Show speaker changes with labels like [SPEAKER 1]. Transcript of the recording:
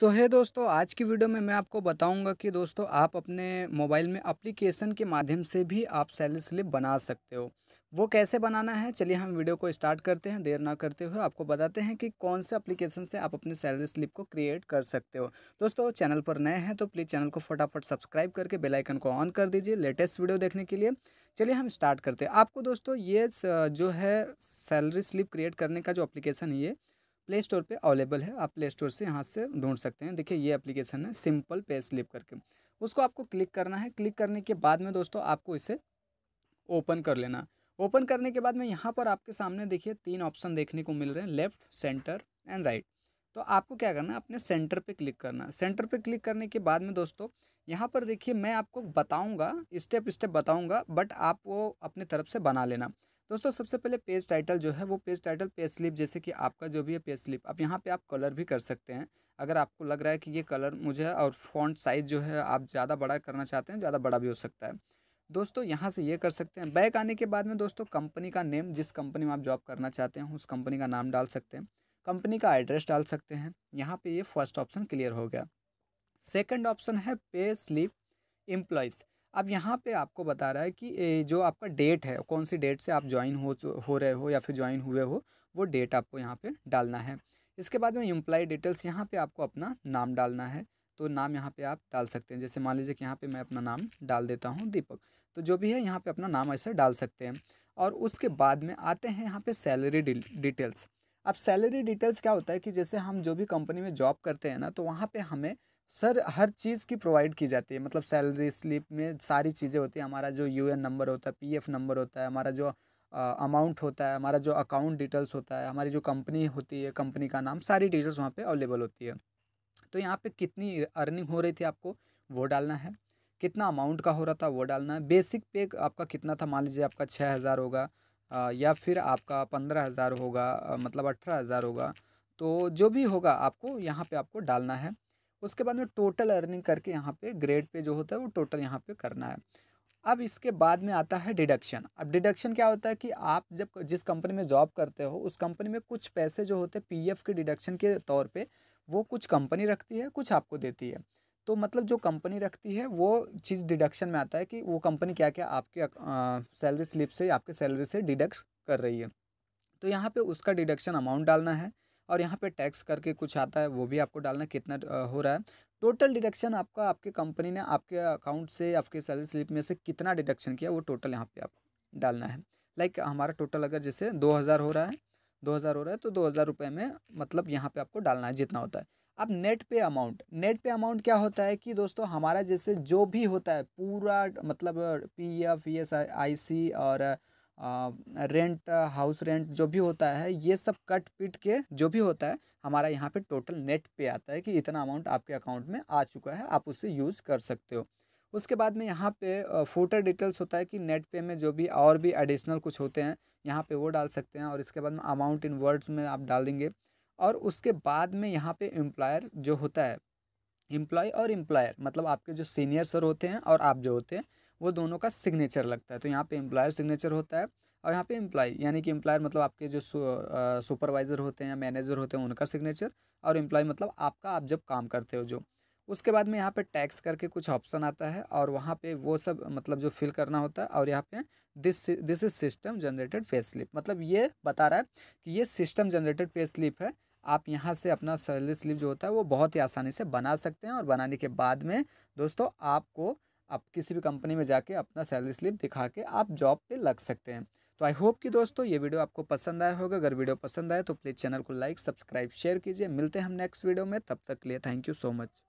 [SPEAKER 1] सो so, है hey दोस्तों आज की वीडियो में मैं आपको बताऊंगा कि दोस्तों आप अपने मोबाइल में एप्लीकेशन के माध्यम से भी आप सैलरी स्लिप बना सकते हो वो कैसे बनाना है चलिए हम वीडियो को स्टार्ट करते हैं देर ना करते हुए आपको बताते हैं कि कौन से एप्लीकेशन से आप अपने सैलरी स्लिप को क्रिएट कर सकते हो दोस्तों चैनल पर नए हैं तो प्लीज़ चैनल को फटाफट सब्सक्राइब करके बेलाइकन को ऑन कर दीजिए लेटेस्ट वीडियो देखने के लिए चलिए हम स्टार्ट करते हैं आपको दोस्तों ये जो है सैलरी स्लिप क्रिएट करने का जो अप्लीकेशन है ये प्ले स्टोर पर अवेलेबल है आप प्ले स्टोर से यहाँ से ढूंढ सकते हैं देखिए ये एप्लीकेशन है सिंपल पे स्लिप करके उसको आपको क्लिक करना है क्लिक करने के बाद में दोस्तों आपको इसे ओपन कर लेना ओपन करने के बाद में यहाँ पर आपके सामने देखिए तीन ऑप्शन देखने को मिल रहे हैं लेफ़्ट सेंटर एंड राइट तो आपको क्या करना है अपने सेंटर पे क्लिक करना सेंटर पे क्लिक करने के बाद में दोस्तों यहाँ पर देखिए मैं आपको बताऊँगा स्टेप स्टेप बताऊँगा बट आप वो अपने तरफ से बना लेना दोस्तों सबसे पहले पेज टाइटल जो है वो पेज टाइटल पेज स्लिप जैसे कि आपका जो भी है पेज स्लिप अब यहाँ पे आप कलर भी कर सकते हैं अगर आपको लग रहा है कि ये कलर मुझे और फॉन्ट साइज़ जो है आप ज़्यादा बड़ा करना चाहते हैं ज़्यादा बड़ा भी हो सकता है दोस्तों यहाँ से ये कर सकते हैं बैक आने के बाद में दोस्तों कंपनी का नेम जिस कंपनी में आप जॉब करना चाहते हैं उस कंपनी का नाम डाल सकते हैं कंपनी का एड्रेस डाल सकते हैं यहाँ पर ये फर्स्ट ऑप्शन क्लियर हो गया सेकेंड ऑप्शन है पे स्लिप एम्प्लॉयज़ अब यहाँ पे आपको बता रहा है कि जो आपका डेट है कौन सी डेट से आप ज्वाइन हो हो रहे हो या फिर ज्वाइन हुए हो वो डेट आपको यहाँ पे डालना है इसके बाद में एम्प्लाई डिटेल्स यहाँ पे आपको अपना नाम डालना है तो नाम यहाँ पे आप डाल सकते हैं जैसे मान लीजिए कि यहाँ पे मैं अपना नाम डाल देता हूँ दीपक तो जो भी है यहाँ पर अपना नाम ऐसे डाल सकते हैं और उसके बाद में आते हैं यहाँ पर सैलरी डिटेल्स अब सैलरी डिटेल्स क्या होता है कि जैसे हम जो भी कंपनी में जॉब करते हैं ना तो वहाँ पर हमें सर हर चीज़ की प्रोवाइड की जाती है मतलब सैलरी स्लिप में सारी चीज़ें होती हैं हमारा जो यू नंबर होता है पी नंबर होता है हमारा जो अमाउंट होता है हमारा जो अकाउंट डिटेल्स होता है हमारी जो कंपनी होती है कंपनी का नाम सारी डिटेल्स वहाँ पे अवेलेबल होती है तो यहाँ पे कितनी अर्निंग हो रही थी आपको वो डालना है कितना अमाउंट का हो रहा था वो डालना है बेसिक पे आपका कितना था मान लीजिए आपका छः हज़ार होगा या फिर आपका पंद्रह हज़ार होगा मतलब अठारह हज़ार होगा तो जो भी होगा आपको यहाँ पे आपको डालना है उसके बाद में टोटल अर्निंग करके यहाँ पे ग्रेड पे जो होता है वो टोटल यहाँ पे करना है अब इसके बाद में आता है डिडक्शन अब डिडक्शन क्या होता है कि आप जब जिस कंपनी में जॉब करते हो उस कंपनी में कुछ पैसे जो होते हैं पी के डिडक्शन के तौर पर वो कुछ कंपनी रखती है कुछ आपको देती है तो मतलब जो कंपनी रखती है वो चीज़ डिडक्शन में आता है कि वो कंपनी क्या क्या आपके सैलरी स्लिप से आपके सैलरी से डिडक्ट कर रही है तो यहाँ पे उसका डिडक्शन अमाउंट डालना है और यहाँ पे टैक्स करके कुछ आता है वो भी आपको डालना कितना हो रहा है टोटल डिडक्शन आपका आपके कंपनी ने आपके अकाउंट से आपके सैलरी स्लिप में से कितना डिडक्शन किया वो टोटल यहाँ पे आपको डालना है लाइक like, हमारा टोटल अगर जैसे दो हज़ार हो रहा है दो हज़ार हो रहा है तो दो हज़ार रुपये में मतलब यहाँ पे आपको डालना है जितना होता है अब नेट पे अमाउंट नेट पे अमाउंट क्या होता है कि दोस्तों हमारा जैसे जो भी होता है पूरा मतलब P F S I C और रेंट हाउस रेंट जो भी होता है ये सब कट पिट के जो भी होता है हमारा यहाँ पे टोटल नेट पे आता है कि इतना अमाउंट आपके अकाउंट में आ चुका है आप उसे यूज़ कर सकते हो उसके बाद में यहाँ पे फोटर डिटेल्स होता है कि नेट पे में जो भी और भी एडिशनल कुछ होते हैं यहाँ पे वो डाल सकते हैं और इसके बाद में अमाउंट इन वर्ड्स में आप डाल देंगे और उसके बाद में यहाँ पे एम्प्लॉयर जो होता है एम्प्लॉय और एम्प्लॉयर मतलब आपके जो सीनियर सर होते हैं और आप जो होते हैं वो दोनों का सिग्नेचर लगता है तो यहाँ पे एम्प्लॉयर सिग्नेचर होता है और यहाँ पे एम्प्लॉय यानी कि एम्प्लॉयर मतलब आपके जो सुपरवाइज़र होते हैं या मैनेजर होते हैं उनका सिग्नेचर और एम्प्लॉय मतलब आपका आप जब काम करते हो जो उसके बाद में यहाँ पे टैक्स करके कुछ ऑप्शन आता है और वहाँ पे वो सब मतलब जो फिल करना होता है और यहाँ पे this this is system generated pay slip मतलब ये बता रहा है कि ये सिस्टम जनरेटेड पे स्लिप है आप यहाँ से अपना सैलरी स्लिप जो होता है वो बहुत ही आसानी से बना सकते हैं और बनाने के बाद में दोस्तों आपको आप किसी भी कंपनी में जाके अपना सैलरी स्लिप दिखा के आप जॉब पे लग सकते हैं तो आई होप कि दोस्तों ये वीडियो आपको पसंद आया होगा अगर वीडियो पसंद आए तो प्लीज़ चैनल को लाइक सब्सक्राइब शेयर कीजिए मिलते हैं हम नेक्स्ट वीडियो में तब तक के लिए थैंक यू सो मच